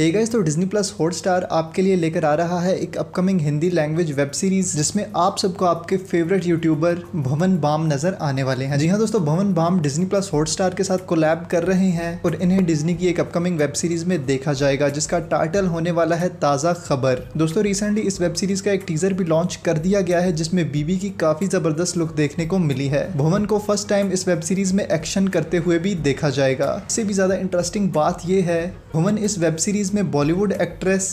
हे guys तो Disney plus Hotstar आपके लिए लेकर आ रहा है एक upcoming Hindi language web series जिसमें आप सबको आपके फेवरेट यूट्यूबर भवन बाम नज़र आने वाले हैं जी हाँ दोस्तों भवन बाम डिज्नी प्लस हॉटस्टार के साथ कोलैब कर रहे हैं और इन्हें डिज्नी की एक अपकमिंग वेब सीरीज़ में देखा जाएगा जिसका टाइटल होने वाला है ताज़ा खबर दोस्तों रिसेंटली इस वेब सीरीज़ का एक टीज़र भी लॉन्च कर दिया गया है जिसमे बीबी की काफ़ी ज़बरदस्त लुक देखने को मिली है भवन को फर्स्ट टाइम इस वेब सीरीज़ में एक्शन करते हुए भी देखा जाएगा इससे भी ज़्यादा इंटरेस्टिंग बात यह है भवन इस वेब सीरीज़ सीरीज़ में बॉलीवुड एक्ट्रेस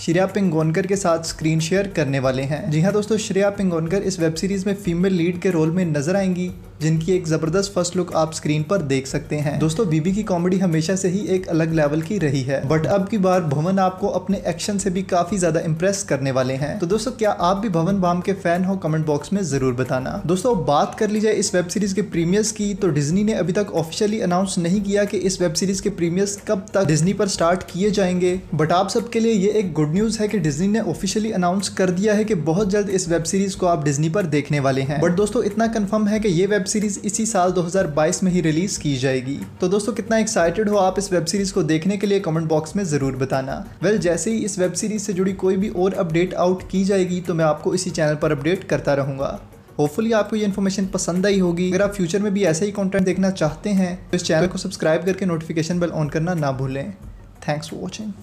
श्रेया पिंगोनकर के साथ स्क्रीन शेयर करने वाले हैं जी हाँ दोस्तों श्रेया पिंगोनकर इस वेब सीरीज़ में फीमेल लीड के रोल में नजर आएंगी जिनकी एक ज़बरदस्त फर्स्ट लुक आप स्क्रीन पर देख सकते हैं दोस्तों बीबी की कॉमेडी हमेशा से ही एक अलग लेवल की रही है बट अब की बार भवन आपको अपने एक्शन से भी काफ़ी ज़्यादा इम्प्रेस करने वाले हैं तो दोस्तों क्या आप भी भवन बाम के फैन हो कमेंट बॉक्स में ज़रूर बताना दोस्तों बात कर ली जाए इस वेब सीरीज़ के प्रीमियर्स की तो डिजनी ने अभी तक ऑफिशियली अनाउंस नहीं किया कि इस वेब सीरीज़ के प्रीमियर्स कब तक डिजनी पर स्टार्ट किए जाएंगे बट आप सबके लिए ये एक गुड न्यूज़ है कि डिजनी ने ऑफिशियली अनाउंस कर दिया है कि बहुत जल्द इस वेब सीरीज़ को आप डिजनी पर देखने वाले हैं बट दोस्तों इतना कन्फर्म है कि ये वेब वेब सीरीज़ इसी साल 2022 में ही रिलीज़ की जाएगी तो दोस्तों कितना एक्साइटेड हो आप इस वेब सीरीज़ को देखने के लिए कमेंट बॉक्स में ज़रूर बताना वेल well, जैसे ही इस वेब सीरीज़ से जुड़ी कोई भी और अपडेट आउट की जाएगी तो मैं आपको इसी चैनल पर अपडेट करता रहूंगा होपफुली आपको ये इन्फॉर्मेशन पसंद आई होगी अगर आप फ्यूचर में भी ऐसा ही कॉन्टेंट देखना चाहते हैं तो इस चैनल को सब्सक्राइब करके नोटिफिकेशन बेल ऑन करना ना भूलें थैंक्स फॉर वॉचिंग